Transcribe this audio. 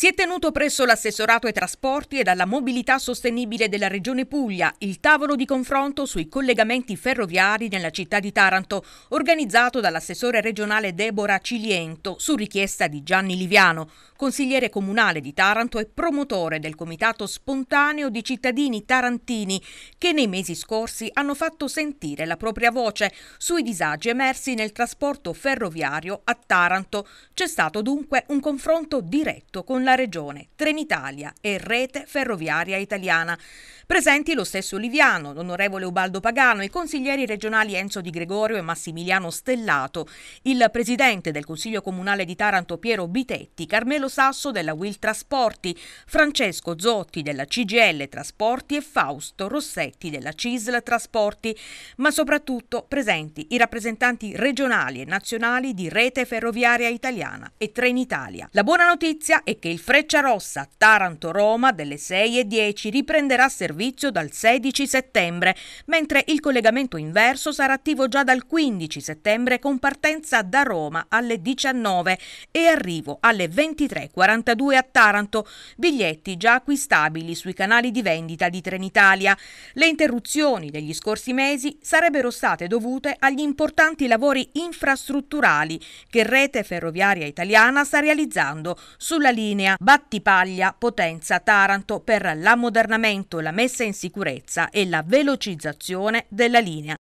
Si è tenuto presso l'assessorato ai trasporti e alla mobilità sostenibile della Regione Puglia il tavolo di confronto sui collegamenti ferroviari nella città di Taranto, organizzato dall'assessore regionale Deborah Ciliento su richiesta di Gianni Liviano, consigliere comunale di Taranto e promotore del comitato spontaneo di cittadini tarantini che nei mesi scorsi hanno fatto sentire la propria voce sui disagi emersi nel trasporto ferroviario a Taranto. C'è stato dunque un confronto diretto con la la Regione, Trenitalia e Rete Ferroviaria Italiana. Presenti lo stesso Liviano, l'onorevole Ubaldo Pagano, i consiglieri regionali Enzo Di Gregorio e Massimiliano Stellato, il presidente del Consiglio Comunale di Taranto Piero Bitetti, Carmelo Sasso della Will Trasporti, Francesco Zotti della CGL Trasporti e Fausto Rossetti della CISL Trasporti, ma soprattutto presenti i rappresentanti regionali e nazionali di Rete Ferroviaria Italiana e Trenitalia. La buona notizia è che il Freccia Rossa Taranto-Roma delle 6.10 riprenderà servizio servizio dal 16 settembre, mentre il collegamento inverso sarà attivo già dal 15 settembre con partenza da Roma alle 19 e arrivo alle 23.42 a Taranto, biglietti già acquistabili sui canali di vendita di Trenitalia. Le interruzioni degli scorsi mesi sarebbero state dovute agli importanti lavori infrastrutturali che Rete Ferroviaria Italiana sta realizzando sulla linea Battipaglia Potenza Taranto per l'ammodernamento, la messa messa in sicurezza e la velocizzazione della linea.